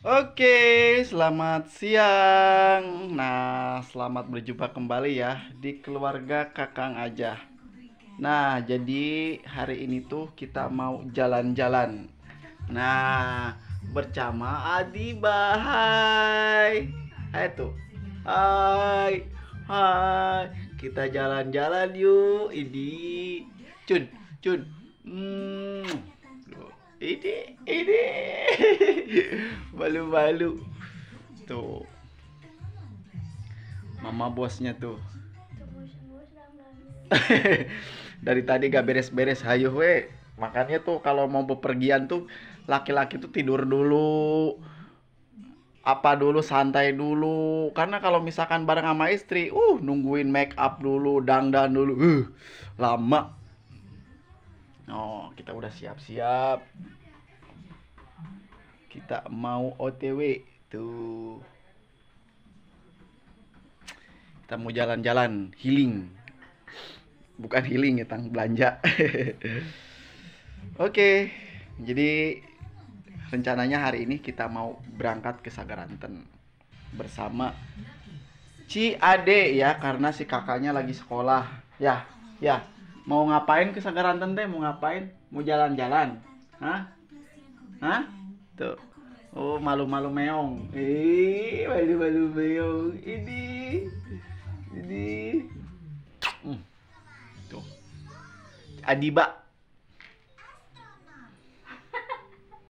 Oke, selamat siang. Nah, selamat berjumpa kembali ya di keluarga Kakang aja. Nah, jadi hari ini tuh kita mau jalan-jalan. Nah, bercama Adi Bahai. Hai tuh. Hai. Hai. Kita jalan-jalan yuk. Ini Cun, Cun. Hmm ini ini malu-malu tuh mama bosnya tuh dari tadi gak beres-beres hayu we makanya tuh kalau mau bepergian tuh laki-laki tuh tidur dulu apa dulu santai dulu karena kalau misalkan bareng sama istri uh nungguin make up dulu dangdan dulu uh lama Oh, kita udah siap-siap. Kita mau OTW tuh. Kita mau jalan-jalan, healing. Bukan healing ya, tang belanja. Oke, okay, jadi rencananya hari ini kita mau berangkat ke Sagaranten bersama Ci Ade ya karena si kakaknya lagi sekolah. Ya, ya. Mau ngapain ke Sagaranten teh? Mau ngapain? Mau jalan-jalan? Hah? Hah? Tuh. Oh, malu-malu meong. ih malu-malu meong. Ini. Ini. Hmm. Tuh. Adiba.